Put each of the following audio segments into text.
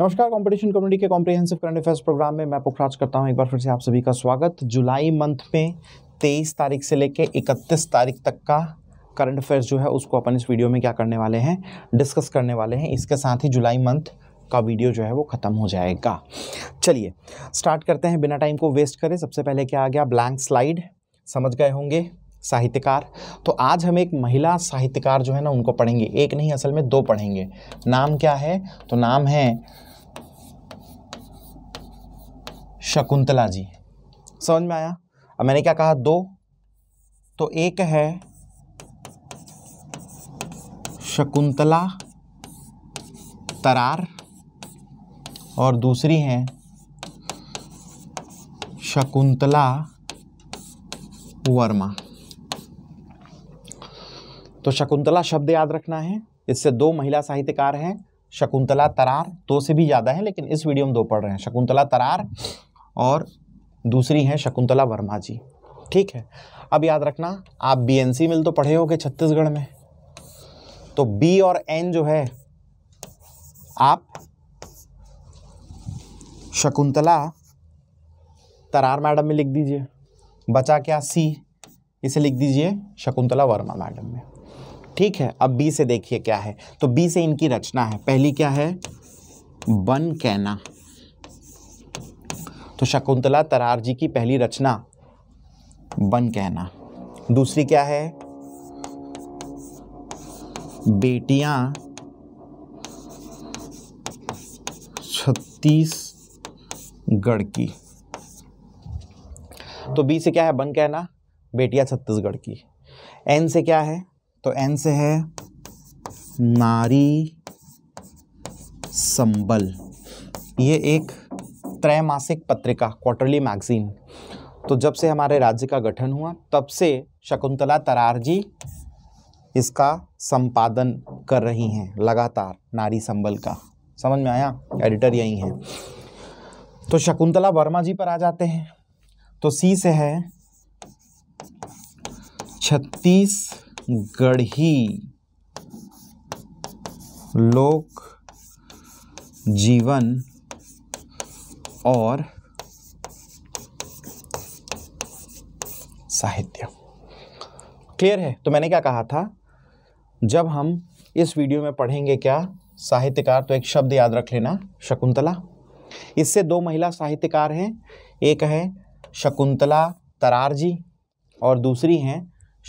नमस्कार competition community के comprehensive current affairs programme में मैं पुखराज करता हूं एक बार फिर से आप सभी का स्वागत जुलाई मंथ में 23 तारीख से लेकर 31 तारीख तक का करंट अफेयर्स जो है उसको अपन इस वीडियो में क्या करने वाले हैं डिस्कस करने वाले हैं इसके साथ ही जुलाई मंथ का वीडियो जो है वो ख़त्म हो जाएगा चलिए स्टार्ट करते हैं बिना टाइम को वेस्ट करें सबसे पहले क्या आ गया ब्लैंक स्लाइड समझ गए होंगे साहित्यकार तो आज हम एक महिला साहित्यकार जो है ना उनको पढ़ेंगे एक नहीं असल में दो पढ़ेंगे नाम क्या है तो नाम है शकुंतला जी समझ में आया अब मैंने क्या कहा दो तो एक है शकुंतला तरार और दूसरी है शकुंतला वर्मा तो शकुंतला शब्द याद रखना है इससे दो महिला साहित्यकार हैं शकुंतला तरार दो से भी ज़्यादा है लेकिन इस वीडियो में दो पढ़ रहे हैं शकुंतला तरार और दूसरी हैं शकुंतला वर्मा जी ठीक है अब याद रखना आप बी एन सी मिल तो पढ़े होगे छत्तीसगढ़ में तो बी और एन जो है आप शकुंतला तरार मैडम में लिख दीजिए बचा क्या सी इसे लिख दीजिए शकुंतला वर्मा मैडम में ठीक है अब बी से देखिए क्या है तो बी से इनकी रचना है पहली क्या है बन कैना तो शकुंतला तरार जी की पहली रचना बन कहना दूसरी क्या है बेटियां छत्तीसगढ़ की तो बी से क्या है बन कहना बेटियां छत्तीसगढ़ की एन से क्या है तो एन से है नारी संबल ये एक त्रैमासिक पत्रिका क्वार्टरली मैगजीन तो जब से हमारे राज्य का गठन हुआ तब से शकुंतला तरार जी इसका संपादन कर रही हैं लगातार नारी संबल का समझ में आया एडिटर यही हैं तो शकुंतला वर्मा जी पर आ जाते हैं तो सी से है छत्तीसगढ़ी लोक जीवन और साहित्य क्लियर है तो मैंने क्या कहा था जब हम इस वीडियो में पढ़ेंगे क्या साहित्यकार तो एक शब्द याद रख लेना शकुंतला इससे दो महिला साहित्यकार हैं एक है शकुंतला तरार जी और दूसरी हैं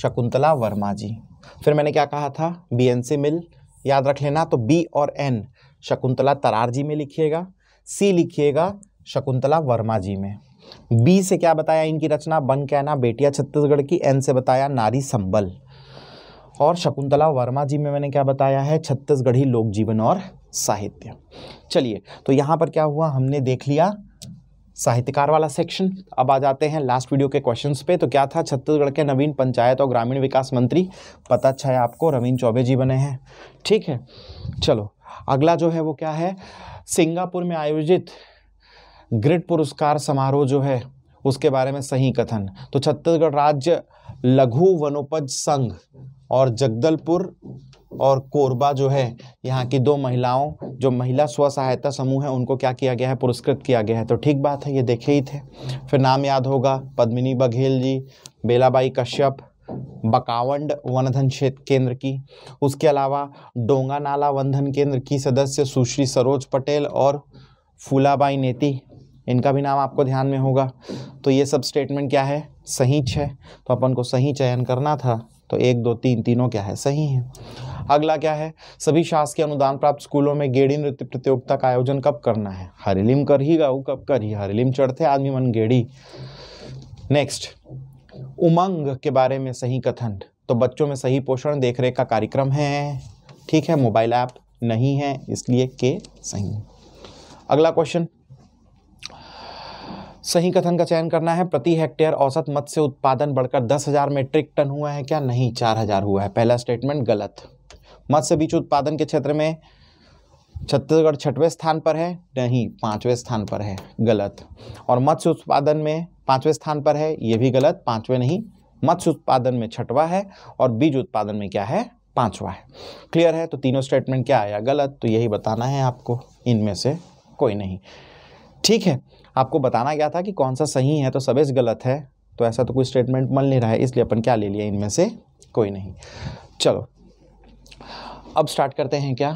शकुंतला वर्मा जी फिर मैंने क्या कहा था बी एन सी मिल याद रख लेना तो बी और एन शकुंतला तरार जी में लिखिएगा सी लिखिएगा शकुंतला वर्मा जी में बी से क्या बताया इनकी रचना बन कहना बेटिया छत्तीसगढ़ की एन से बताया नारी संबल और शकुंतला वर्मा जी में मैंने क्या बताया है छत्तीसगढ़ी लोक जीवन और साहित्य चलिए तो यहाँ पर क्या हुआ हमने देख लिया साहित्यकार वाला सेक्शन अब आ जाते हैं लास्ट वीडियो के क्वेश्चंस पे तो क्या था छत्तीसगढ़ के नवीन पंचायत और ग्रामीण विकास मंत्री पता अच्छा है आपको रवीन चौबे जी बने हैं ठीक है चलो अगला जो है वो क्या है सिंगापुर में आयोजित ग्रिड पुरस्कार समारोह जो है उसके बारे में सही कथन तो छत्तीसगढ़ राज्य लघु वनोपज संघ और जगदलपुर और कोरबा जो है यहाँ की दो महिलाओं जो महिला स्व सहायता समूह है उनको क्या किया गया है पुरस्कृत किया गया है तो ठीक बात है ये देखे ही थे फिर नाम याद होगा पद्मिनी बघेल जी बेलाबाई कश्यप बकावंड वनधन क्षेत्र केंद्र की उसके अलावा डोंगा नाला वनधन केंद्र की सदस्य सुश्री सरोज पटेल और फूलाबाई नेती इनका भी नाम आपको ध्यान में होगा तो ये सब स्टेटमेंट क्या है सही है तो अपन को सही चयन करना था तो एक दो तीन तीनों क्या है सही है अगला क्या है सभी शासकीय अनुदान प्राप्त स्कूलों में गेड़ी नृत्य प्रतियोगिता का आयोजन कब करना है हरिलिम कर ही गाऊ कब कर ही हरिलिम चढ़ते आदमी मन गेड़ी नेक्स्ट उमंग के बारे में सही कथन तो बच्चों में सही पोषण देखरेख का कार्यक्रम है ठीक है मोबाइल ऐप नहीं है इसलिए के सही अगला क्वेश्चन सही कथन का चयन करना है प्रति हेक्टेयर औसत मत्स्य उत्पादन बढ़कर दस हजार मेट्रिक टन हुआ है क्या नहीं चार हजार हुआ है पहला स्टेटमेंट गलत मत्स्य बीज उत्पादन के क्षेत्र में छत्तीसगढ़ छठवें स्थान पर है नहीं पाँचवें स्थान पर है गलत और मत्स्य उत्पादन में पाँचवें स्थान पर है ये भी गलत पाँचवें नहीं मत्स्य उत्पादन में छठवा है और बीज उत्पादन में क्या है पाँचवा है क्लियर है तो तीनों स्टेटमेंट क्या आया गलत तो यही बताना है आपको इनमें से कोई नहीं ठीक है आपको बताना गया था कि कौन सा सही है तो सबेज गलत है तो ऐसा तो कोई स्टेटमेंट मल नहीं रहा है इसलिए अपन क्या ले लिया इनमें से कोई नहीं चलो अब स्टार्ट करते हैं क्या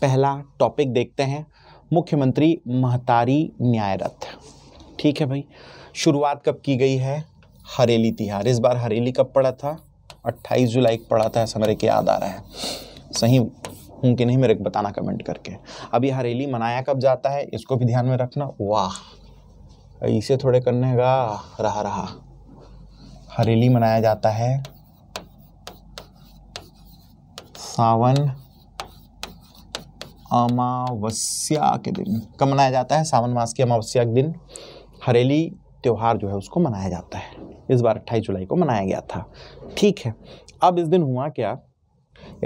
पहला टॉपिक देखते हैं मुख्यमंत्री महतारी न्यायरथ ठीक है भाई शुरुआत कब की गई है हरेली तिहार इस बार हरेली कब पड़ा था 28 जुलाई पड़ा था ऐसा मेरे याद आ रहा है सही हूँ कि नहीं मेरे को बताना कमेंट करके अब यह हरेली मनाया कब जाता है इसको भी ध्यान में रखना वाह इसे थोड़े करने का रहा रहा हरेली मनाया जाता है सावन अमावस्या के दिन कब मनाया जाता है सावन मास की अमावस्या के दिन हरेली त्यौहार जो है उसको मनाया जाता है इस बार अट्ठाईस जुलाई को मनाया गया था ठीक है अब इस दिन हुआ क्या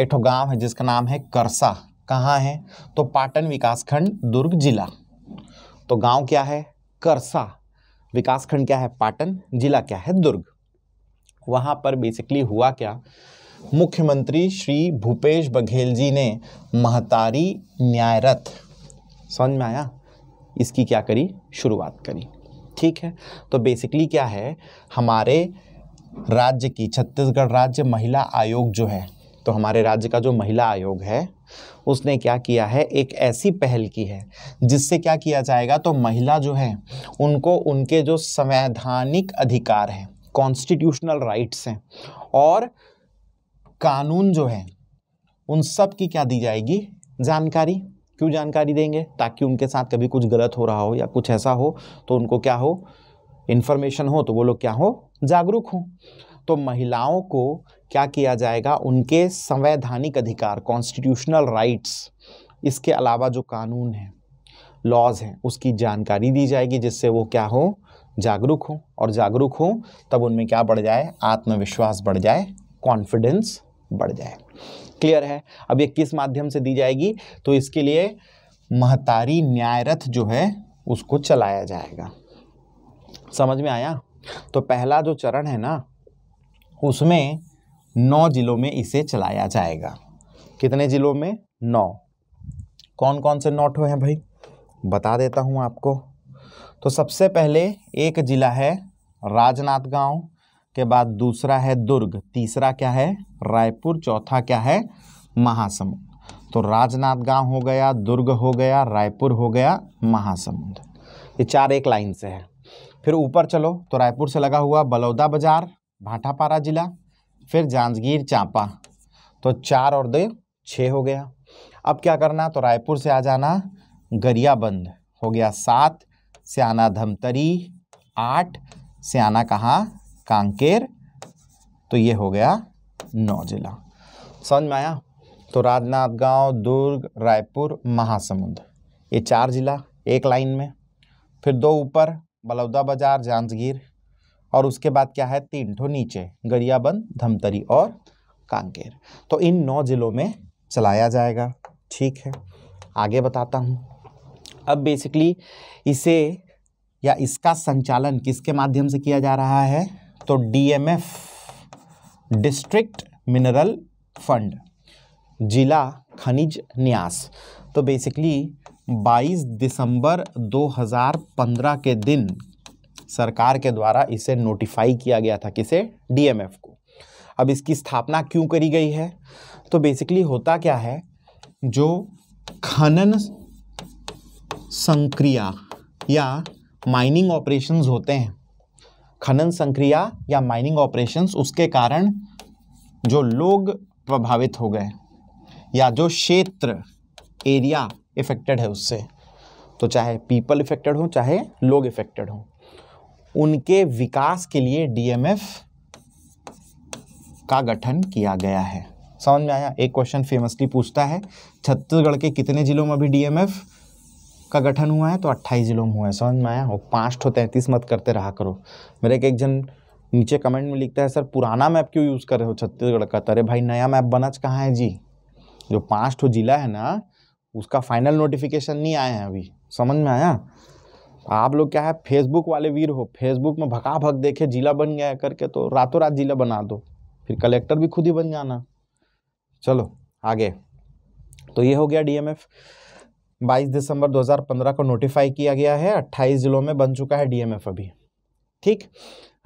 एक ठो गाँव है जिसका नाम है करसा कहाँ है तो पाटन विकासखंड दुर्ग जिला तो गांव क्या है करसा विकासखंड क्या है पाटन जिला क्या है दुर्ग वहाँ पर बेसिकली हुआ क्या मुख्यमंत्री श्री भूपेश बघेल जी ने महतारी न्यायरथ समझ में आया इसकी क्या करी शुरुआत करी ठीक है तो बेसिकली क्या है हमारे राज्य की छत्तीसगढ़ राज्य महिला आयोग जो है तो हमारे राज्य का जो महिला आयोग है उसने क्या किया है एक ऐसी पहल की है जिससे क्या किया जाएगा तो महिला जो है उनको उनके जो संवैधानिक अधिकार हैं कॉन्स्टिट्यूशनल राइट्स हैं और कानून जो है उन सब की क्या दी जाएगी जानकारी क्यों जानकारी देंगे ताकि उनके साथ कभी कुछ गलत हो रहा हो या कुछ ऐसा हो तो उनको क्या हो इन्फॉर्मेशन हो तो वो लोग क्या हो जागरूक हों तो महिलाओं को क्या किया जाएगा उनके संवैधानिक अधिकार कॉन्स्टिट्यूशनल राइट्स इसके अलावा जो कानून है लॉज हैं उसकी जानकारी दी जाएगी जिससे वो क्या हो जागरूक हो और जागरूक हो तब उनमें क्या बढ़ जाए आत्मविश्वास बढ़ जाए कॉन्फिडेंस बढ़ जाए क्लियर है अब ये किस माध्यम से दी जाएगी तो इसके लिए महतारी न्यायरथ जो है उसको चलाया जाएगा समझ में आया तो पहला जो चरण है ना उसमें नौ ज़िलों में इसे चलाया जाएगा कितने ज़िलों में नौ कौन कौन से नौ ठो हैं भाई बता देता हूँ आपको तो सबसे पहले एक ज़िला है राजनांदगांव के बाद दूसरा है दुर्ग तीसरा क्या है रायपुर चौथा क्या है महासमुंद तो राजनांदगांव हो गया दुर्ग हो गया रायपुर हो गया महासमुंद ये चार एक लाइन से है फिर ऊपर चलो तो रायपुर से लगा हुआ बलौदा बाजार भाटापारा जिला फिर जांजगीर चांपा तो चार और दो छः हो गया अब क्या करना तो रायपुर से आ जाना गरियाबंद हो गया सात से आना धमतरी आठ से आना कहाँ कांकेर तो ये हो गया नौ जिला समझ में आया तो राजनांदगांव दुर्ग रायपुर महासमुंद ये चार जिला एक लाइन में फिर दो ऊपर बलौदा बाजार जांजगीर और उसके बाद क्या है तीन ठो नीचे गरियाबंद धमतरी और कांकेर तो इन नौ ज़िलों में चलाया जाएगा ठीक है आगे बताता हूँ अब बेसिकली इसे या इसका संचालन किसके माध्यम से किया जा रहा है तो डीएमएफ डिस्ट्रिक्ट मिनरल फंड जिला खनिज न्यास तो बेसिकली 22 दिसंबर 2015 के दिन सरकार के द्वारा इसे नोटिफाई किया गया था किसे डीएमएफ को अब इसकी स्थापना क्यों करी गई है तो बेसिकली होता क्या है जो खनन संक्रिया या माइनिंग ऑपरेशंस होते हैं खनन संक्रिया या माइनिंग ऑपरेशंस उसके कारण जो लोग प्रभावित हो गए या जो क्षेत्र एरिया इफेक्टेड है उससे तो चाहे पीपल इफेक्टेड हो चाहे लोग इफेक्टेड हों उनके विकास के लिए डीएमएफ का गठन किया गया है समझ में आया एक क्वेश्चन फेमसली पूछता है छत्तीसगढ़ के कितने ज़िलों में अभी डीएमएफ का गठन हुआ है तो 28 ज़िलों में हुआ है समझ में आया हो पाँच ठो तैंतीस मत करते रहा करो मेरे एक जन नीचे कमेंट में लिखता है सर पुराना मैप क्यों यूज़ कर रहे हो छत्तीसगढ़ का तो अरे भाई नया मैप बनाच कहाँ है जी जो पाँच ठो ज़िला है ना उसका फाइनल नोटिफिकेशन नहीं आया है अभी समझ में आया आप लोग क्या है फेसबुक वाले वीर हो फेसबुक में भका भक देखे जिला बन गया करके तो रातों रात जिला बना दो फिर कलेक्टर भी खुद ही बन जाना चलो आगे तो ये हो गया डीएमएफ 22 दिसंबर 2015 को नोटिफाई किया गया है 28 जिलों में बन चुका है डीएमएफ अभी ठीक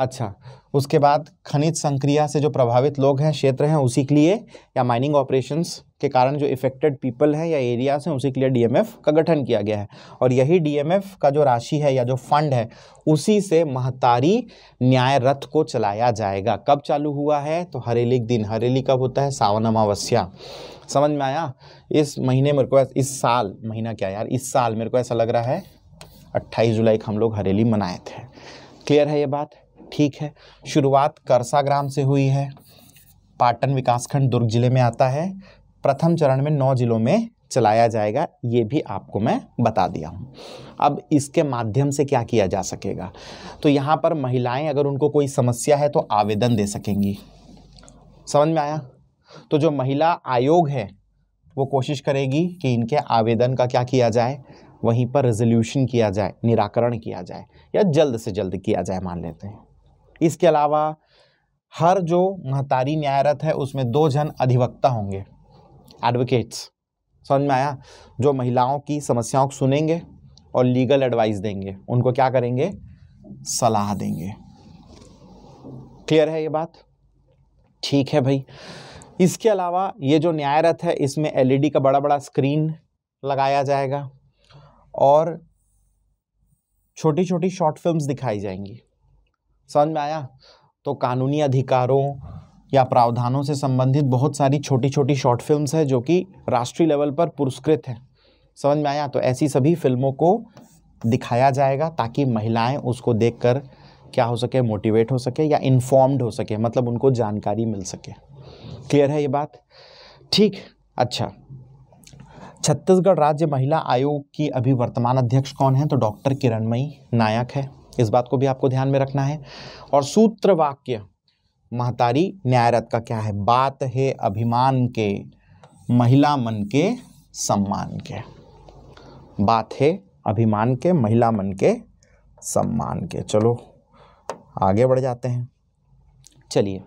अच्छा उसके बाद खनिज संक्रिया से जो प्रभावित लोग हैं क्षेत्र हैं उसी के लिए या माइनिंग ऑपरेशंस के कारण जो इफेक्टेड पीपल हैं या एरियाज हैं उसी के लिए डीएमएफ का गठन किया गया है और यही डीएमएफ का जो राशि है या जो फंड है उसी से महतारी न्याय रथ को चलाया जाएगा कब चालू हुआ है तो हरेली दिन हरेली कब होता है सावन अमावस्या समझ में आया इस महीने मेरे को इस साल महीना क्या यार इस साल मेरे को ऐसा लग रहा है अट्ठाईस जुलाई को हम लोग हरेली मनाए थे क्लियर है ये बात ठीक है शुरुआत करसा ग्राम से हुई है पाटन विकासखंड दुर्ग जिले में आता है प्रथम चरण में नौ जिलों में चलाया जाएगा ये भी आपको मैं बता दिया हूँ अब इसके माध्यम से क्या किया जा सकेगा तो यहाँ पर महिलाएं अगर उनको कोई समस्या है तो आवेदन दे सकेंगी समझ में आया तो जो महिला आयोग है वो कोशिश करेगी कि इनके आवेदन का क्या किया जाए वहीं पर रेजोल्यूशन किया जाए निराकरण किया जाए या जल्द से जल्द किया जाए मान लेते हैं इसके अलावा हर जो महतारी न्यायरत है उसमें दो जन अधिवक्ता होंगे एडवोकेट्स समझ में आया जो महिलाओं की समस्याओं को सुनेंगे और लीगल एडवाइस देंगे उनको क्या करेंगे सलाह देंगे क्लियर है ये बात ठीक है भाई इसके अलावा ये जो न्यायरथ है इसमें एलईडी e का बड़ा बड़ा स्क्रीन लगाया जाएगा और छोटी छोटी शॉर्ट फिल्म्स दिखाई जाएंगी समझ में आया तो कानूनी अधिकारों या प्रावधानों से संबंधित बहुत सारी छोटी छोटी शॉर्ट फिल्म्स हैं जो कि राष्ट्रीय लेवल पर पुरस्कृत हैं समझ में आया तो ऐसी सभी फिल्मों को दिखाया जाएगा ताकि महिलाएं उसको देखकर क्या हो सके मोटिवेट हो सके या इन्फॉर्म्ड हो सके मतलब उनको जानकारी मिल सके क्लियर है ये बात ठीक अच्छा छत्तीसगढ़ राज्य महिला आयोग की अभी वर्तमान अध्यक्ष कौन है तो डॉक्टर किरणमयी नायक है इस बात को भी आपको ध्यान में रखना है और सूत्र वाक्य महतारी न्यायरत का क्या है बात है अभिमान के महिला मन के सम्मान के बात है अभिमान के महिला मन के सम्मान के चलो आगे बढ़ जाते हैं चलिए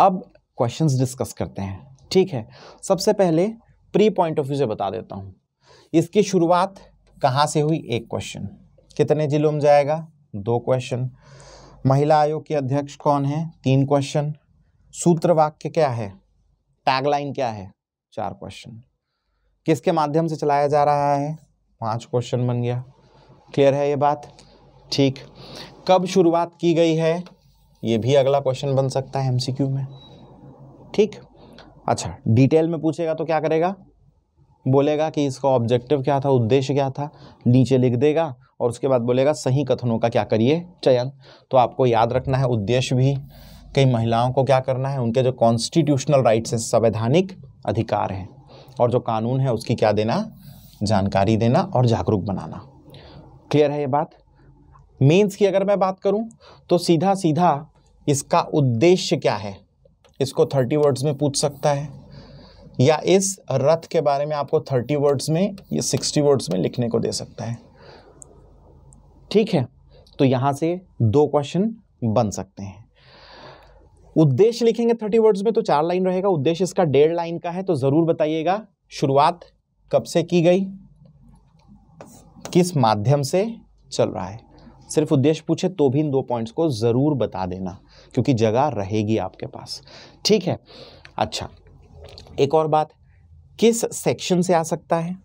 अब क्वेश्चंस डिस्कस करते हैं ठीक है सबसे पहले प्री पॉइंट ऑफ व्यू से बता देता हूँ इसकी शुरुआत कहाँ से हुई एक क्वेश्चन कितने जिलों में जाएगा दो क्वेश्चन महिला आयोग के अध्यक्ष कौन है तीन क्वेश्चन सूत्र वाक्य क्या है टैगलाइन क्या है चार क्वेश्चन किसके माध्यम से चलाया जा रहा है पांच क्वेश्चन बन गया क्लियर है ये बात ठीक कब शुरुआत की गई है ये भी अगला क्वेश्चन बन सकता है एमसीक्यू में ठीक अच्छा डिटेल में पूछेगा तो क्या करेगा बोलेगा कि इसका ऑब्जेक्टिव क्या था उद्देश्य क्या था नीचे लिख देगा और उसके बाद बोलेगा सही कथनों का क्या करिए चयन तो आपको याद रखना है उद्देश्य भी कई महिलाओं को क्या करना है उनके जो कॉन्स्टिट्यूशनल राइट्स हैं संवैधानिक अधिकार हैं और जो कानून है उसकी क्या देना जानकारी देना और जागरूक बनाना क्लियर है ये बात मेंस की अगर मैं बात करूं तो सीधा सीधा इसका उद्देश्य क्या है इसको थर्टी वर्ड्स में पूछ सकता है या इस रथ के बारे में आपको थर्टी वर्ड्स में या सिक्सटी वर्ड्स में लिखने को दे सकता है ठीक है तो यहां से दो क्वेश्चन बन सकते हैं उद्देश्य लिखेंगे थर्टी वर्ड्स में तो चार लाइन रहेगा उद्देश्य इसका डेढ़ लाइन का है तो ज़रूर बताइएगा शुरुआत कब से की गई किस माध्यम से चल रहा है सिर्फ उद्देश्य पूछे तो भी इन दो पॉइंट्स को ज़रूर बता देना क्योंकि जगह रहेगी आपके पास ठीक है अच्छा एक और बात किस सेक्शन से आ सकता है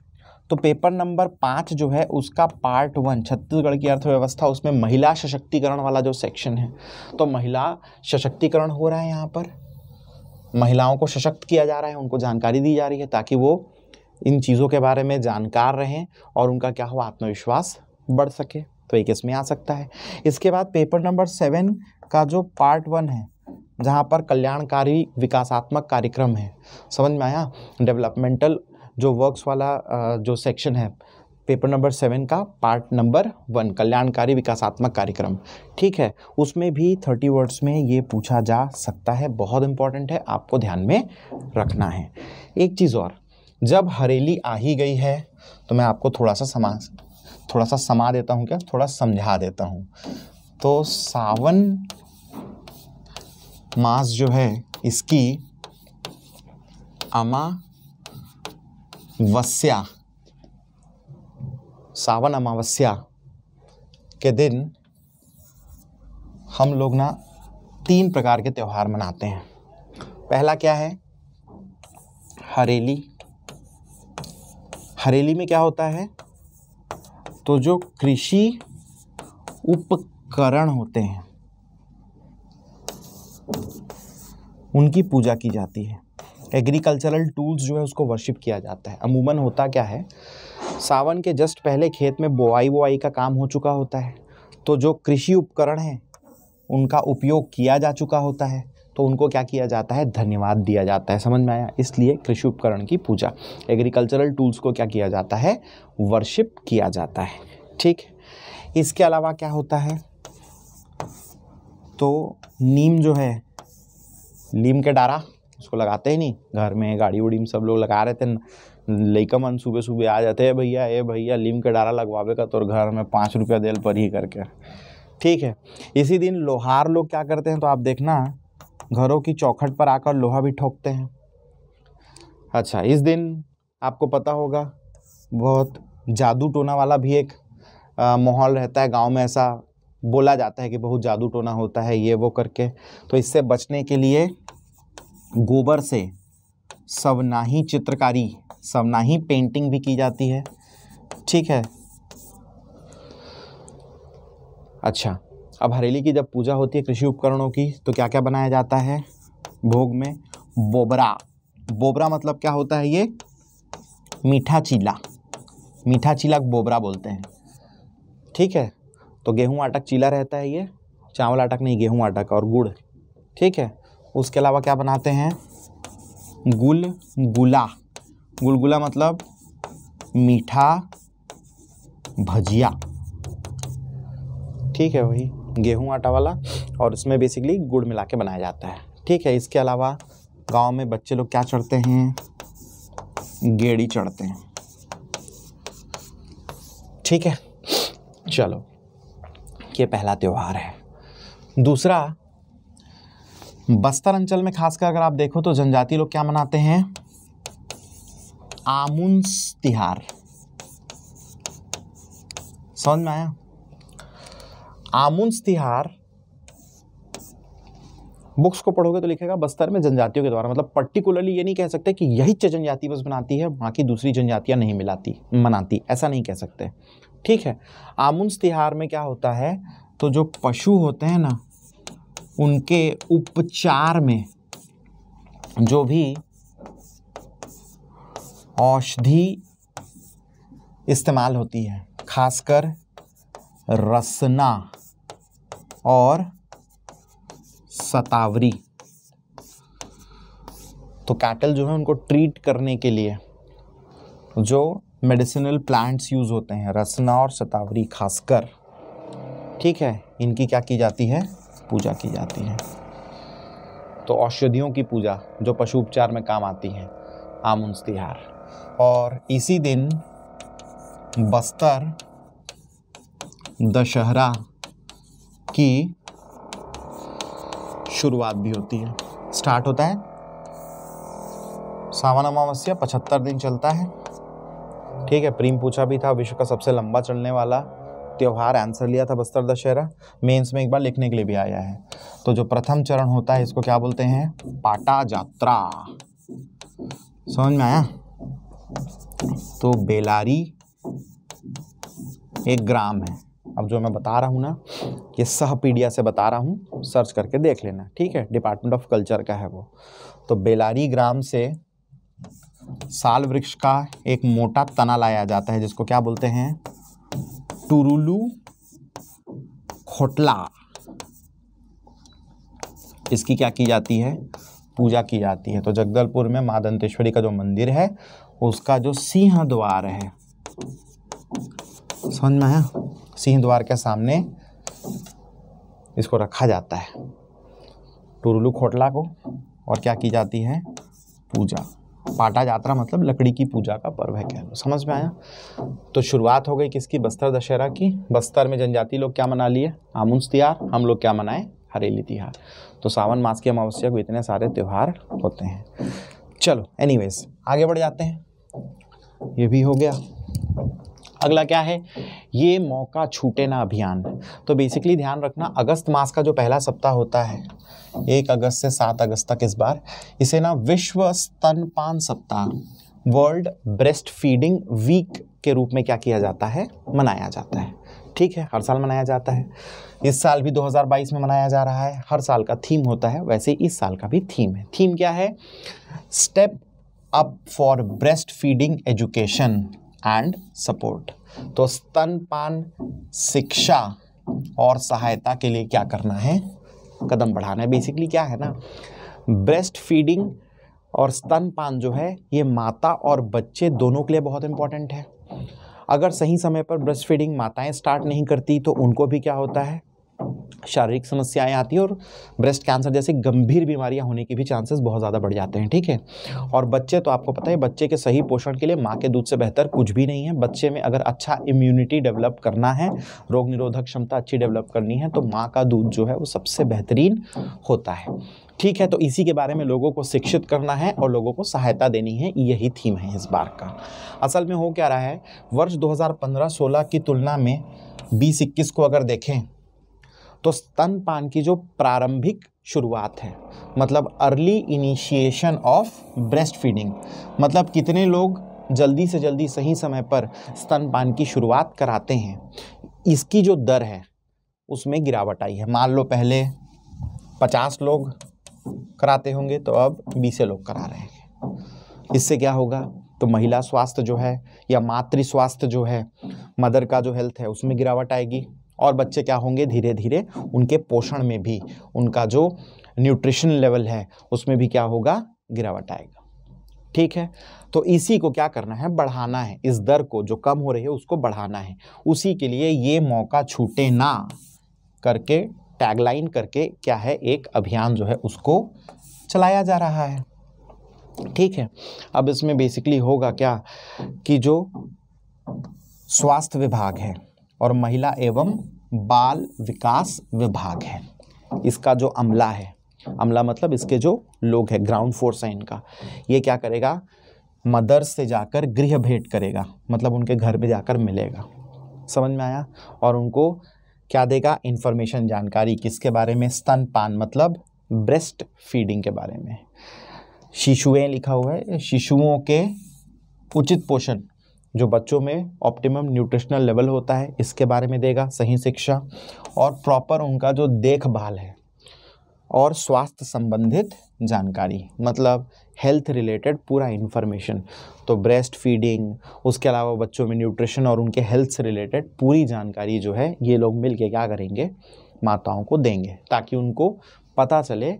तो पेपर नंबर पाँच जो है उसका पार्ट वन छत्तीसगढ़ की अर्थव्यवस्था उसमें महिला सशक्तिकरण वाला जो सेक्शन है तो महिला सशक्तिकरण हो रहा है यहाँ पर महिलाओं को सशक्त किया जा रहा है उनको जानकारी दी जा रही है ताकि वो इन चीज़ों के बारे में जानकार रहें और उनका क्या हो आत्मविश्वास बढ़ सके तो एक इसमें आ सकता है इसके बाद पेपर नंबर सेवन का जो पार्ट वन है जहाँ पर कल्याणकारी विकासात्मक कार्यक्रम है समझ में आया डेवलपमेंटल जो वर्क्स वाला जो सेक्शन है पेपर नंबर सेवन का पार्ट नंबर वन कल्याणकारी विकासात्मक कार्यक्रम ठीक है उसमें भी थर्टी वर्ड्स में ये पूछा जा सकता है बहुत इंपॉर्टेंट है आपको ध्यान में रखना है एक चीज़ और जब हरेली आ ही गई है तो मैं आपको थोड़ा सा समा थोड़ा सा समा देता हूँ क्या थोड़ा समझा देता हूँ तो सावन मास जो है इसकी अमा वस्या सावन अमावस्या के दिन हम लोग ना तीन प्रकार के त्यौहार मनाते हैं पहला क्या है हरेली हरेली में क्या होता है तो जो कृषि उपकरण होते हैं उनकी पूजा की जाती है एग्रीकल्चरल टूल्स जो है उसको वर्शिप किया जाता है अमूमन होता क्या है सावन के जस्ट पहले खेत में बोआई वोआई का काम हो चुका होता है तो जो कृषि उपकरण हैं उनका उपयोग किया जा चुका होता है तो उनको क्या किया जाता है धन्यवाद दिया जाता है समझ में आया इसलिए कृषि उपकरण की पूजा एग्रीकल्चरल टूल्स को क्या किया जाता है वर्शिप किया जाता है ठीक इसके अलावा क्या होता है तो नीम जो है नीम के डारा उसको लगाते ही नहीं घर में गाड़ी उड़ी में सब लोग लगा रहे थे लइका मन सुबह सुबह आ जाते हैं भैया ए भैया लीम के डारा लगवावे का तो घर में पाँच रुपया दिल पर ही करके ठीक है इसी दिन लोहार लोग क्या करते हैं तो आप देखना घरों की चौखट पर आकर लोहा भी ठोकते हैं अच्छा इस दिन आपको पता होगा बहुत जादू टोना वाला भी एक माहौल रहता है गांव में ऐसा बोला जाता है कि बहुत जादू टोना होता है ये वो करके तो इससे बचने के लिए गोबर से सवनाही चित्रकारी सवनाही पेंटिंग भी की जाती है ठीक है अच्छा अब हरेली की जब पूजा होती है कृषि उपकरणों की तो क्या क्या बनाया जाता है भोग में बोबरा बोबरा मतलब क्या होता है ये मीठा चीला मीठा चीला बोबरा बोलते हैं ठीक है तो गेहूं आटक चीला रहता है ये चावल आटक नहीं गेहूं आटक और गुड़ ठीक है उसके अलावा क्या बनाते हैं गुलगुला गुलगुला मतलब मीठा भजिया ठीक है वही गेहूं आटा वाला और इसमें बेसिकली गुड़ मिला के बनाया जाता है ठीक है इसके अलावा गांव में बच्चे लोग क्या चढ़ते हैं गेड़ी चढ़ते हैं ठीक है चलो ये पहला त्यौहार है दूसरा बस्तर अंचल में खासकर अगर आप देखो तो जनजाति लोग क्या मनाते हैं आमुंस तिहार समझ में आया आमुंस तिहार बुक्स को पढ़ोगे तो लिखेगा बस्तर में जनजातियों के द्वारा मतलब पर्टिकुलरली ये नहीं कह सकते कि यही जनजाति बस बनाती है बाकी दूसरी जनजातियां नहीं मिलाती मनाती ऐसा नहीं कह सकते ठीक है आमुंस तिहार में क्या होता है तो जो पशु होते हैं ना उनके उपचार में जो भी औषधि इस्तेमाल होती है खासकर रसना और सतावरी तो कैटल जो है उनको ट्रीट करने के लिए जो मेडिसिनल प्लांट्स यूज़ होते हैं रसना और सतावरी खासकर ठीक है इनकी क्या की जाती है पूजा की जाती है तो औषधियों की पूजा जो पशु उपचार में काम आती है आमुंस तिहार और इसी दिन बस्तर दशहरा की शुरुआत भी होती है स्टार्ट होता है सावन अमावस्या पचहत्तर दिन चलता है ठीक है प्रेम पूछा भी था विश्व का सबसे लंबा चलने वाला त्यौहार आंसर लिया था बस्तर दशहरा मेंस में एक बार लिखने के लिए भी आया है तो जो प्रथम चरण होता है इसको क्या बोलते हैं पाटा जात्रा समझ में आया तो बेलारी एक ग्राम है अब जो मैं बता रहा हूँ ना ये सह पीडिया से बता रहा हूँ सर्च करके देख लेना ठीक है डिपार्टमेंट ऑफ कल्चर का है वो तो बेलारी ग्राम से साल वृक्ष का एक मोटा तना लाया जाता है जिसको क्या बोलते हैं टुरुलु खोटला इसकी क्या की जाती है पूजा की जाती है तो जगदलपुर में माँ दंतेश्वरी का जो मंदिर है उसका जो सिंह द्वार है समझ में है सिंह द्वार के सामने इसको रखा जाता है टुरुलु खोटला को और क्या की जाती है पूजा पाटा यात्रा मतलब लकड़ी की पूजा का पर्व है कह लो समझ में आया तो शुरुआत हो गई किसकी बस्तर दशहरा की बस्तर में जनजाति लोग क्या मना लिए आमुंस तिहार हम लोग क्या मनाएं हरेली तिहार तो सावन मास की अमावस्या को इतने सारे त्यौहार होते हैं चलो एनीवेज आगे बढ़ जाते हैं ये भी हो गया अगला क्या है ये मौका छूटे ना अभियान तो बेसिकली ध्यान रखना अगस्त मास का जो पहला सप्ताह होता है एक अगस्त से सात अगस्त तक इस बार इसे ना विश्व स्तनपान सप्ताह वर्ल्ड ब्रेस्ट फीडिंग वीक के रूप में क्या किया जाता है मनाया जाता है ठीक है हर साल मनाया जाता है इस साल भी 2022 में मनाया जा रहा है हर साल का थीम होता है वैसे इस साल का भी थीम है थीम क्या है step up for breast feeding education and support तो स्तनपान शिक्षा और सहायता के लिए क्या करना है कदम बढ़ाना है बेसिकली क्या है ना ब्रेस्ट फीडिंग और स्तनपान जो है ये माता और बच्चे दोनों के लिए बहुत इंपॉर्टेंट है अगर सही समय पर ब्रेस्ट फीडिंग माताएं स्टार्ट नहीं करती तो उनको भी क्या होता है शारीरिक समस्याएं आती हैं और ब्रेस्ट कैंसर जैसी गंभीर बीमारियां होने की भी चांसेस बहुत ज़्यादा बढ़ जाते हैं ठीक है और बच्चे तो आपको पता है बच्चे के सही पोषण के लिए माँ के दूध से बेहतर कुछ भी नहीं है बच्चे में अगर अच्छा इम्यूनिटी डेवलप करना है रोग निरोधक क्षमता अच्छी डेवलप करनी है तो माँ का दूध जो है वो सबसे बेहतरीन होता है ठीक है तो इसी के बारे में लोगों को शिक्षित करना है और लोगों को सहायता देनी है यही थीम है इस बार का असल में हो क्या रहा है वर्ष 2015-16 की तुलना में बीस इक्कीस को अगर देखें तो स्तनपान की जो प्रारंभिक शुरुआत है मतलब early initiation of breast feeding मतलब कितने लोग जल्दी से जल्दी सही समय पर स्तनपान की शुरुआत कराते हैं इसकी जो दर है उसमें गिरावट आई है मान लो पहले पचास लोग कराते होंगे तो अब बीसे लोग करा रहे हैं इससे क्या होगा तो महिला स्वास्थ्य जो है या मातृ स्वास्थ्य जो है मदर का जो हेल्थ है उसमें गिरावट आएगी और बच्चे क्या होंगे धीरे धीरे उनके पोषण में भी उनका जो न्यूट्रिशन लेवल है उसमें भी क्या होगा गिरावट आएगा ठीक है तो इसी को क्या करना है बढ़ाना है इस दर को जो कम हो रही है उसको बढ़ाना है उसी के लिए ये मौका छूटे ना करके टैगलाइन करके क्या है एक अभियान जो है उसको चलाया जा रहा है ठीक है अब इसमें बेसिकली होगा क्या कि जो स्वास्थ्य विभाग है और महिला एवं हम्म। बाल विकास विभाग है इसका जो अमला है अमला मतलब इसके जो लोग हैं ग्राउंड फोर्स है इनका ये क्या करेगा मदर्स से जाकर गृह भेंट करेगा मतलब उनके घर पर जाकर मिलेगा समझ में आया और उनको क्या देगा इन्फॉर्मेशन जानकारी किसके बारे में स्तनपान मतलब ब्रेस्ट फीडिंग के बारे में शिशुएं लिखा हुआ है शिशुओं के उचित पोषण जो बच्चों में ऑप्टिमम न्यूट्रिशनल लेवल होता है इसके बारे में देगा सही शिक्षा और प्रॉपर उनका जो देखभाल है और स्वास्थ्य संबंधित जानकारी मतलब हेल्थ रिलेटेड पूरा इन्फॉर्मेशन तो ब्रेस्ट फीडिंग उसके अलावा बच्चों में न्यूट्रिशन और उनके हेल्थ से रिलेटेड पूरी जानकारी जो है ये लोग मिल के क्या करेंगे माताओं को देंगे ताकि उनको पता चले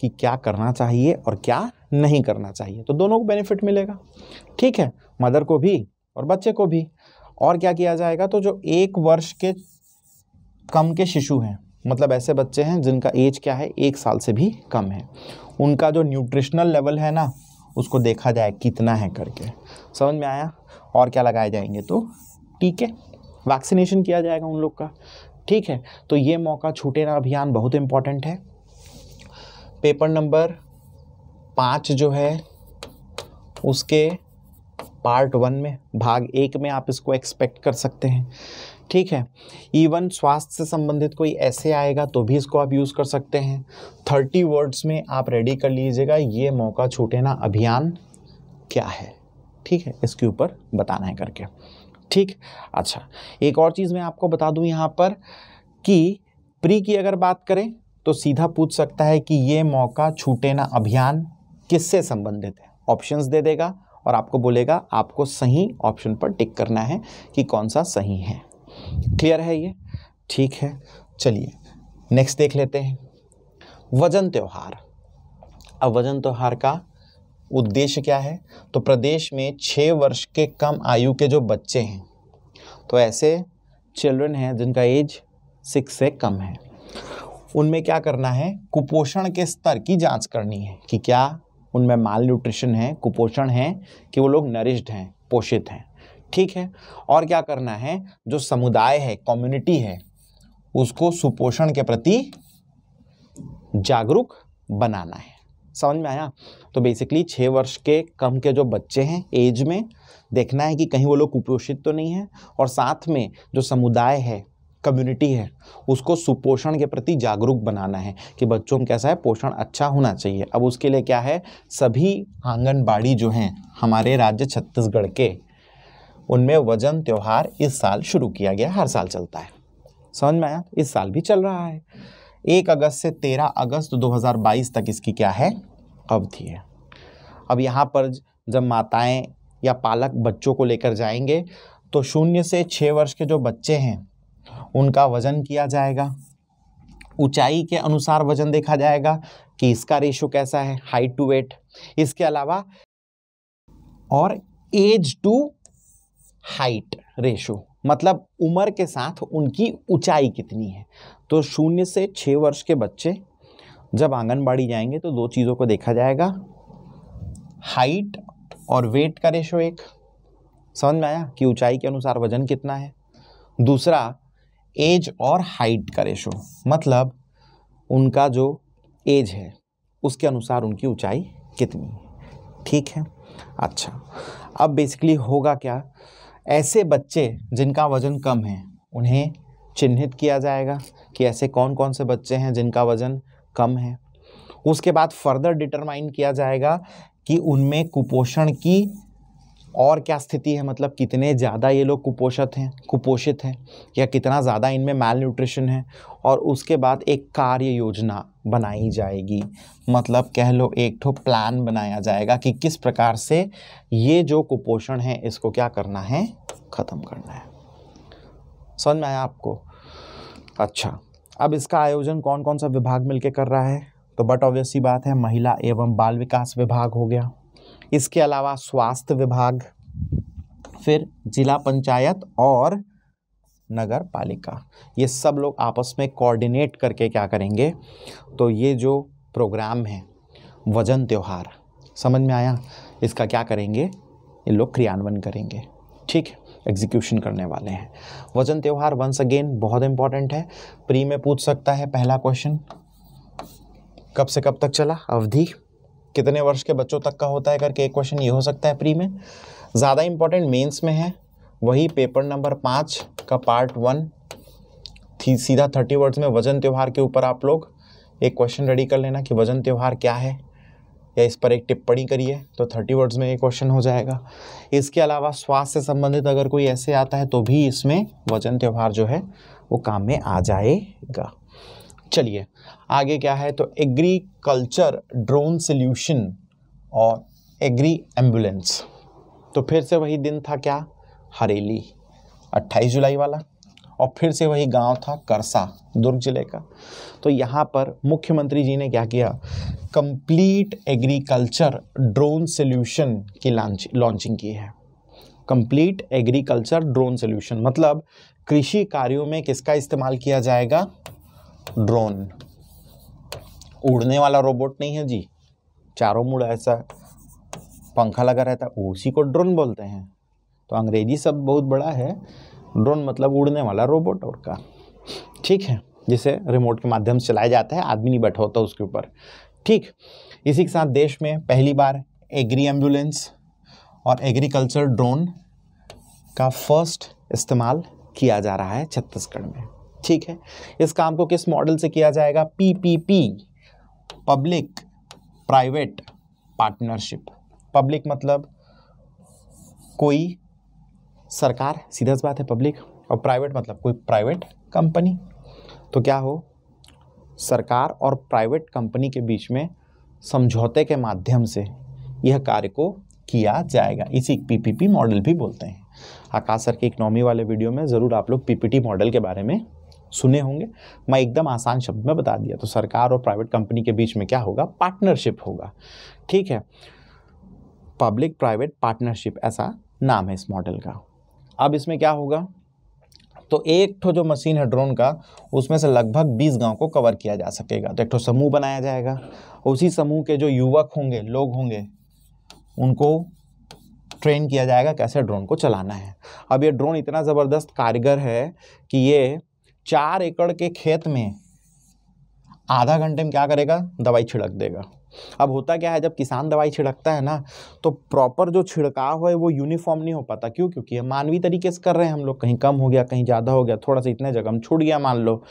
कि क्या करना चाहिए और क्या नहीं करना चाहिए तो दोनों को बेनिफिट मिलेगा ठीक है मदर को भी और बच्चे को भी और क्या किया जाएगा तो जो एक वर्ष के कम के शिशु हैं मतलब ऐसे बच्चे हैं जिनका एज क्या है एक साल से भी कम है उनका जो न्यूट्रिशनल लेवल है ना उसको देखा जाए कितना है करके समझ में आया और क्या लगाए जाएंगे तो ठीक है वैक्सीनेशन किया जाएगा उन लोग का ठीक है तो ये मौका छूटे ना अभियान बहुत इम्पॉर्टेंट है पेपर नंबर पाँच जो है उसके पार्ट वन में भाग एक में आप इसको एक्सपेक्ट कर सकते हैं ठीक है इवन स्वास्थ्य से संबंधित कोई ऐसे आएगा तो भी इसको आप यूज़ कर सकते हैं थर्टी वर्ड्स में आप रेडी कर लीजिएगा ये मौका छूटे ना अभियान क्या है ठीक है इसके ऊपर बताना है करके ठीक अच्छा एक और चीज़ मैं आपको बता दूँ यहाँ पर कि प्री की अगर बात करें तो सीधा पूछ सकता है कि ये मौका छूटे ना अभियान किससे संबंधित है ऑप्शंस दे देगा और आपको बोलेगा आपको सही ऑप्शन पर टिक करना है कि कौन सा सही है क्लियर है ये ठीक है चलिए नेक्स्ट देख लेते हैं वजन त्यौहार अब वजन त्यौहार का उद्देश्य क्या है तो प्रदेश में छः वर्ष के कम आयु के जो बच्चे हैं तो ऐसे चिल्ड्रन हैं जिनका एज सिक्स से कम है उनमें क्या करना है कुपोषण के स्तर की जांच करनी है कि क्या उनमें माल न्यूट्रिशन है कुपोषण है कि वो लोग नरिश्ड हैं पोषित हैं ठीक है और क्या करना है जो समुदाय है कम्युनिटी है उसको सुपोषण के प्रति जागरूक बनाना है समझ में आया तो बेसिकली छः वर्ष के कम के जो बच्चे हैं एज में देखना है कि कहीं वो लोग कुपोषित तो नहीं है और साथ में जो समुदाय है कम्युनिटी है उसको सुपोषण के प्रति जागरूक बनाना है कि बच्चों में कैसा है पोषण अच्छा होना चाहिए अब उसके लिए क्या है सभी आंगनबाड़ी जो हैं हमारे राज्य छत्तीसगढ़ के उनमें वजन त्यौहार इस साल शुरू किया गया हर साल चलता है समझ में आया इस साल भी चल रहा है एक अगस्त से तेरह अगस्त 2022 तक इसकी क्या है अवधि है अब यहाँ पर जब माताएं या पालक बच्चों को लेकर जाएंगे तो शून्य से छः वर्ष के जो बच्चे हैं उनका वजन किया जाएगा ऊंचाई के अनुसार वजन देखा जाएगा कि इसका रेशो कैसा है हाइट टू वेट इसके अलावा और एज टू हाइट रेशो मतलब उम्र के साथ उनकी ऊंचाई कितनी है तो शून्य से छः वर्ष के बच्चे जब आंगनबाड़ी जाएंगे तो दो चीज़ों को देखा जाएगा हाइट और वेट का रेशो एक समझ में आया कि ऊंचाई के अनुसार वजन कितना है दूसरा एज और हाइट का रेशो मतलब उनका जो एज है उसके अनुसार उनकी ऊंचाई कितनी है ठीक है अच्छा अब बेसिकली होगा क्या ऐसे बच्चे जिनका वज़न कम है उन्हें चिन्हित किया जाएगा कि ऐसे कौन कौन से बच्चे हैं जिनका वज़न कम है उसके बाद फर्दर डिटरमाइन किया जाएगा कि उनमें कुपोषण की और क्या स्थिति है मतलब कितने ज़्यादा ये लोग कुपोषित हैं कुपोषित हैं या कितना ज़्यादा इनमें माल न्यूट्रिशन है और उसके बाद एक कार्य योजना बनाई जाएगी मतलब कह लो एक ठो प्लान बनाया जाएगा कि किस प्रकार से ये जो कुपोषण है इसको क्या करना है ख़त्म करना है समझ में आया आपको अच्छा अब इसका आयोजन कौन कौन सा विभाग मिलके कर रहा है तो बट ऑब्वियस सी बात है महिला एवं बाल विकास विभाग हो गया इसके अलावा स्वास्थ्य विभाग फिर जिला पंचायत और नगर पालिका ये सब लोग आपस में कोऑर्डिनेट करके क्या करेंगे तो ये जो प्रोग्राम है वजन त्यौहार समझ में आया इसका क्या करेंगे ये लोग क्रियान्वयन करेंगे ठीक है एग्जीक्यूशन करने वाले हैं वजन त्यौहार वंस अगेन बहुत इंपॉर्टेंट है प्री में पूछ सकता है पहला क्वेश्चन कब से कब तक चला अवधि कितने वर्ष के बच्चों तक का होता है करके एक क्वेश्चन ये हो सकता है प्री में ज़्यादा इंपॉर्टेंट मेंस में है वही पेपर नंबर पाँच का पार्ट वन थी सीधा थर्टी वर्ड्स में वजन त्यौहार के ऊपर आप लोग एक क्वेश्चन रेडी कर लेना कि वजन त्यौहार क्या है या इस पर एक टिप्पणी करिए तो थर्टी वर्ड्स में ये क्वेश्चन हो जाएगा इसके अलावा स्वास्थ्य से संबंधित अगर कोई ऐसे आता है तो भी इसमें वजन त्यौहार जो है वो काम में आ जाएगा चलिए आगे क्या है तो एग्रीकल्चर ड्रोन सोल्यूशन और एग्री एम्बुलेंस तो फिर से वही दिन था क्या हरेली 28 जुलाई वाला और फिर से वही गांव था करसा दुर्ग जिले का तो यहाँ पर मुख्यमंत्री जी ने क्या किया कंप्लीट एग्रीकल्चर ड्रोन सोल्यूशन की लॉन्च लॉन्चिंग की है कंप्लीट एग्रीकल्चर ड्रोन सोल्यूशन मतलब कृषि कार्यों में किसका इस्तेमाल किया जाएगा ड्रोन उड़ने वाला रोबोट नहीं है जी चारों मुड़ ऐसा पंखा लगा रहता है उसी को ड्रोन बोलते हैं तो अंग्रेजी शब्द बहुत बड़ा है ड्रोन मतलब उड़ने वाला रोबोट और का ठीक है जिसे रिमोट के माध्यम से चलाया जाता है आदमी नहीं बैठा होता उसके ऊपर ठीक इसी के साथ देश में पहली बार एग्री एम्बुलेंस और एग्रीकल्चर ड्रोन का फर्स्ट इस्तेमाल किया जा रहा है छत्तीसगढ़ में ठीक है इस काम को किस मॉडल से किया जाएगा PPP public private partnership public मतलब कोई सरकार सीधा बात है पब्लिक और प्राइवेट मतलब कोई प्राइवेट कंपनी तो क्या हो सरकार और प्राइवेट कंपनी के बीच में समझौते के माध्यम से यह कार्य को किया जाएगा इसी पीपीपी मॉडल भी बोलते हैं आकाश सर के इकनॉमी वाले वीडियो में ज़रूर आप लोग पीपीटी मॉडल के बारे में सुने होंगे मैं एकदम आसान शब्द में बता दिया तो सरकार और प्राइवेट कंपनी के बीच में क्या होगा पार्टनरशिप होगा ठीक है पब्लिक प्राइवेट पार्टनरशिप ऐसा नाम है इस मॉडल का अब इसमें क्या होगा तो एक ठो जो मशीन है ड्रोन का उसमें से लगभग 20 गांव को कवर किया जा सकेगा तो एक ठो समूह बनाया जाएगा उसी समूह के जो युवक होंगे लोग होंगे उनको ट्रेन किया जाएगा कैसे ड्रोन को चलाना है अब ये ड्रोन इतना ज़बरदस्त कारगर है कि ये चार एकड़ के खेत में आधा घंटे में क्या करेगा दवाई छिड़क देगा अब होता क्या है जब किसान दवाई छिड़कता है ना तो प्रॉपर जो छिड़काव है वो यूनिफॉर्म नहीं हो पाता क्यों क्योंकि मानवीय तरीके से कर रहे हैं हम लोग कहीं कम हो गया कहीं ज़्यादा हो गया थोड़ा सा इतने जगह हम छूट गया मान लो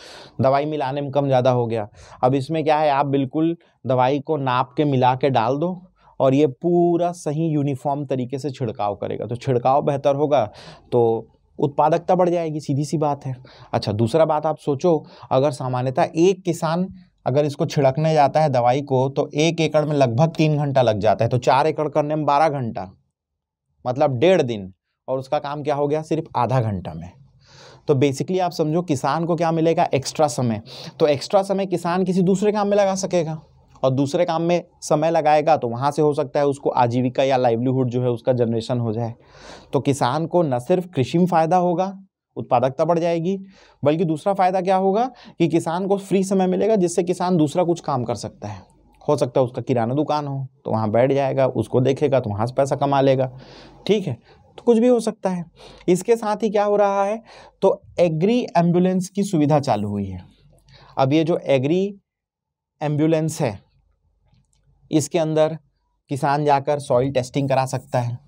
दवाई मिलाने में कम ज़्यादा हो गया अब इसमें क्या है आप बिल्कुल दवाई को नाप के मिला के डाल दो और ये पूरा सही यूनिफॉर्म तरीके से छिड़काव करेगा तो छिड़काव बेहतर होगा तो उत्पादकता बढ़ जाएगी सीधी सी बात है अच्छा दूसरा बात आप सोचो अगर सामान्यतः एक किसान अगर इसको छिड़कने जाता है दवाई को तो एक एकड़ में लगभग तीन घंटा लग जाता है तो चार एकड़ करने में बारह घंटा मतलब डेढ़ दिन और उसका काम क्या हो गया सिर्फ आधा घंटा में तो बेसिकली आप समझो किसान को क्या मिलेगा एक्स्ट्रा समय तो एक्स्ट्रा समय किसान किसी दूसरे काम में लगा सकेगा और दूसरे काम में समय लगाएगा तो वहाँ से हो सकता है उसको आजीविका या लाइवलीहुड जो है उसका जनरेशन हो जाए तो किसान को न सिर्फ कृषि में फ़ायदा होगा उत्पादकता बढ़ जाएगी बल्कि दूसरा फ़ायदा क्या होगा कि किसान को फ्री समय मिलेगा जिससे किसान दूसरा कुछ काम कर सकता है हो सकता है उसका किराना दुकान हो तो वहाँ बैठ जाएगा उसको देखेगा तो वहाँ से पैसा कमा लेगा ठीक है तो कुछ भी हो सकता है इसके साथ ही क्या हो रहा है तो एग्री एम्बुलेंस की सुविधा चालू हुई है अब ये जो एग्री एम्बुलेंस है इसके अंदर किसान जाकर सॉइल टेस्टिंग करा सकता है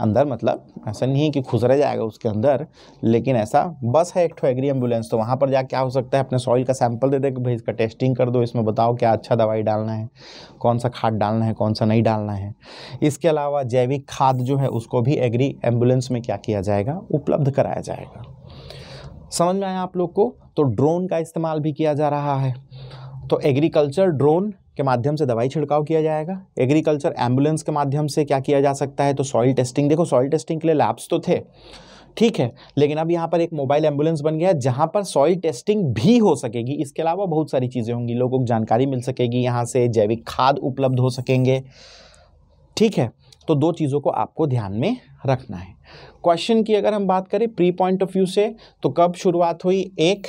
अंदर मतलब ऐसा नहीं है कि खुसरा जाएगा उसके अंदर लेकिन ऐसा बस है एक ठो एग्री एम्बुलेंस तो वहाँ पर जा क्या हो सकता है अपने सॉइल का सैंपल दे दे कि भाई इसका टेस्टिंग कर दो इसमें बताओ क्या अच्छा दवाई डालना है कौन सा खाद डालना है कौन सा नहीं डालना है इसके अलावा जैविक खाद जो है उसको भी एग्री एम्बुलेंस में क्या किया जाएगा उपलब्ध कराया जाएगा समझ में आया आप लोग को तो ड्रोन का इस्तेमाल भी किया जा रहा है तो एग्रीकल्चर ड्रोन के माध्यम से दवाई छिड़काव किया जाएगा एग्रीकल्चर एम्बुलेंस के माध्यम से क्या किया जा सकता है तो सॉइल टेस्टिंग देखो सॉइल टेस्टिंग के लिए लैब्स तो थे ठीक है लेकिन अब यहाँ पर एक मोबाइल एम्बुलेंस बन गया है जहाँ पर सॉइल टेस्टिंग भी हो सकेगी इसके अलावा बहुत सारी चीज़ें होंगी लोगों को जानकारी मिल सकेगी यहाँ से जैविक खाद उपलब्ध हो सकेंगे ठीक है तो दो चीज़ों को आपको ध्यान में रखना है क्वेश्चन की अगर हम बात करें प्री पॉइंट ऑफ व्यू से तो कब शुरुआत हुई एक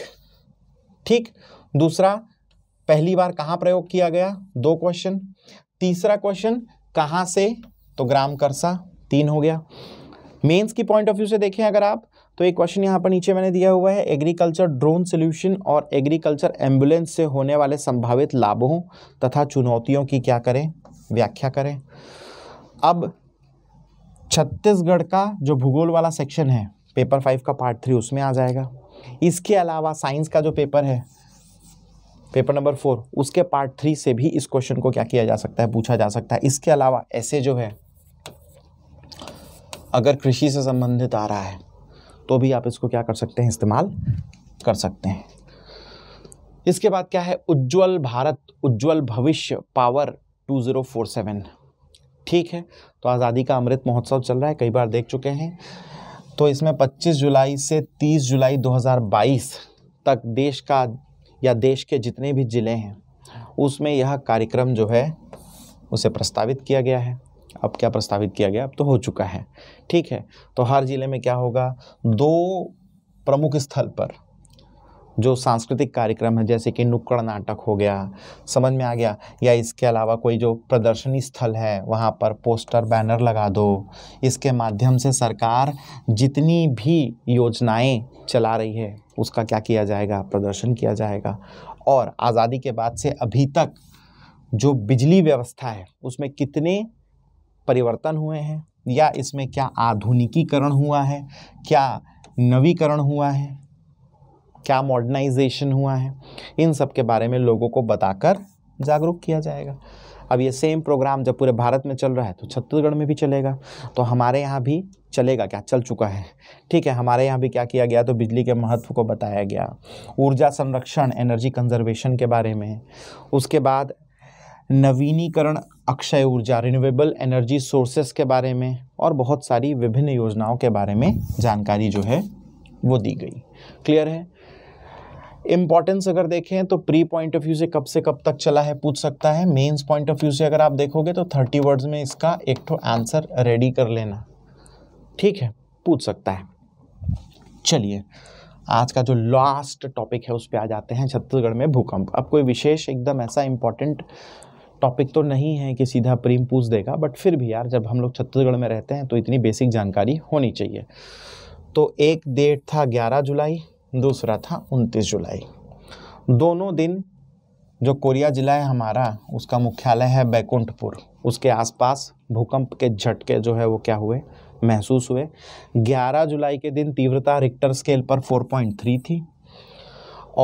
ठीक दूसरा पहली बार कहाँ प्रयोग किया गया दो क्वेश्चन तीसरा क्वेश्चन कहाँ से तो ग्राम करसा तीन हो गया मेंस की पॉइंट ऑफ व्यू से देखें अगर आप तो एक क्वेश्चन यहाँ पर नीचे मैंने दिया हुआ है एग्रीकल्चर ड्रोन सोल्यूशन और एग्रीकल्चर एम्बुलेंस से होने वाले संभावित लाभों तथा चुनौतियों की क्या करें व्याख्या करें अब छत्तीसगढ़ का जो भूगोल वाला सेक्शन है पेपर फाइव का पार्ट थ्री उसमें आ जाएगा इसके अलावा साइंस का जो पेपर है पेपर नंबर फोर उसके पार्ट थ्री से भी इस क्वेश्चन को क्या किया जा सकता है पूछा जा सकता है इसके अलावा ऐसे जो है अगर कृषि से संबंधित आ रहा है तो भी आप इसको क्या कर सकते हैं इस्तेमाल कर सकते हैं इसके बाद क्या है उज्जवल भारत उज्जवल भविष्य पावर 2047 ठीक है तो आज़ादी का अमृत महोत्सव चल रहा है कई बार देख चुके हैं तो इसमें 25 जुलाई से 30 जुलाई 2022 तक देश का या देश के जितने भी ज़िले हैं उसमें यह कार्यक्रम जो है उसे प्रस्तावित किया गया है अब क्या प्रस्तावित किया गया अब तो हो चुका है ठीक है तो हर ज़िले में क्या होगा दो प्रमुख स्थल पर जो सांस्कृतिक कार्यक्रम है जैसे कि नुक्कड़ नाटक हो गया समझ में आ गया या इसके अलावा कोई जो प्रदर्शनी स्थल है वहाँ पर पोस्टर बैनर लगा दो इसके माध्यम से सरकार जितनी भी योजनाएं चला रही है उसका क्या किया जाएगा प्रदर्शन किया जाएगा और आज़ादी के बाद से अभी तक जो बिजली व्यवस्था है उसमें कितने परिवर्तन हुए हैं या इसमें क्या आधुनिकीकरण हुआ है क्या नवीकरण हुआ है क्या मॉडर्नाइजेशन हुआ है इन सब के बारे में लोगों को बताकर जागरूक किया जाएगा अब ये सेम प्रोग्राम जब पूरे भारत में चल रहा है तो छत्तीसगढ़ में भी चलेगा तो हमारे यहाँ भी चलेगा क्या चल चुका है ठीक है हमारे यहाँ भी क्या किया गया तो बिजली के महत्व को बताया गया ऊर्जा संरक्षण एनर्जी कंजर्वेशन के बारे में उसके बाद नवीनीकरण अक्षय ऊर्जा रिन्यूएबल एनर्जी सोर्सेस के बारे में और बहुत सारी विभिन्न योजनाओं के बारे में जानकारी जो है वो दी गई क्लियर है इंपॉर्टेंस अगर देखें तो प्री पॉइंट ऑफ व्यू से कब से कब तक चला है पूछ सकता है मेंस पॉइंट ऑफ व्यू से अगर आप देखोगे तो थर्टी वर्ड्स में इसका एक तो आंसर रेडी कर लेना ठीक है पूछ सकता है चलिए आज का जो लास्ट टॉपिक है उस पर आ जाते हैं छत्तीसगढ़ में भूकंप अब कोई विशेष एकदम ऐसा इंपॉर्टेंट टॉपिक तो नहीं है कि सीधा प्रेम पूछ देगा बट फिर भी यार जब हम लोग छत्तीसगढ़ में रहते हैं तो इतनी बेसिक जानकारी होनी चाहिए तो एक डेट था ग्यारह जुलाई दूसरा था 29 जुलाई दोनों दिन जो कोरिया जिला है हमारा उसका मुख्यालय है बैकुंठपुर उसके आसपास भूकंप के झटके जो है वो क्या हुए महसूस हुए 11 जुलाई के दिन तीव्रता रिक्टर स्केल पर 4.3 थी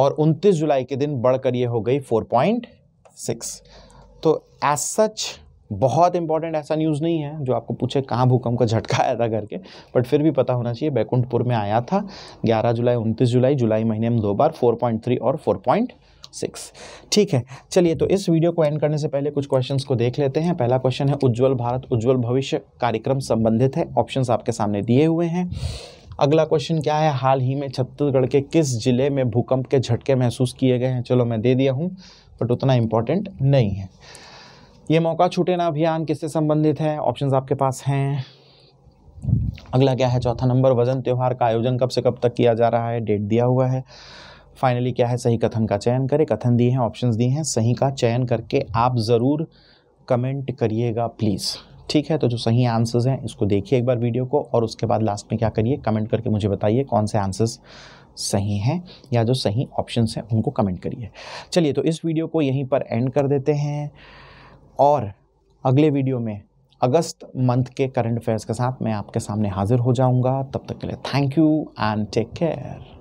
और 29 जुलाई के दिन बढ़कर ये हो गई 4.6 तो एज सच बहुत इंपॉर्टेंट ऐसा न्यूज़ नहीं है जो आपको पूछे कहाँ भूकंप का झटका आया था करके बट फिर भी पता होना चाहिए बैकुंठपुर में आया था 11 जुलाई 29 जुलाई जुलाई महीने में दो बार 4.3 और 4.6 ठीक है चलिए तो इस वीडियो को एंड करने से पहले कुछ क्वेश्चन को देख लेते हैं पहला क्वेश्चन है उज्ज्वल भारत उज्ज्वल भविष्य कार्यक्रम संबंधित है ऑप्शन आपके सामने दिए हुए हैं अगला क्वेश्चन क्या है हाल ही में छत्तीसगढ़ के किस जिले में भूकंप के झटके महसूस किए गए हैं चलो मैं दे दिया हूँ बट उतना इम्पॉर्टेंट नहीं है ये मौका छूटे ना अभियान किससे संबंधित है ऑप्शंस आपके पास हैं अगला क्या है चौथा नंबर वजन त्यौहार का आयोजन कब से कब तक किया जा रहा है डेट दिया हुआ है फाइनली क्या है सही कथन का चयन करें कथन दिए हैं ऑप्शंस दिए हैं सही का चयन करके आप ज़रूर कमेंट करिएगा प्लीज़ ठीक है तो जो सही आंसर्स हैं इसको देखिए एक बार वीडियो को और उसके बाद लास्ट में क्या करिए कमेंट करके मुझे बताइए कौन से आंसर्स सही हैं या जो सही ऑप्शंस हैं उनको कमेंट करिए चलिए तो इस वीडियो को यहीं पर एंड कर देते हैं और अगले वीडियो में अगस्त मंथ के करंट अफेयर्स के साथ मैं आपके सामने हाजिर हो जाऊंगा तब तक के लिए thank you and take care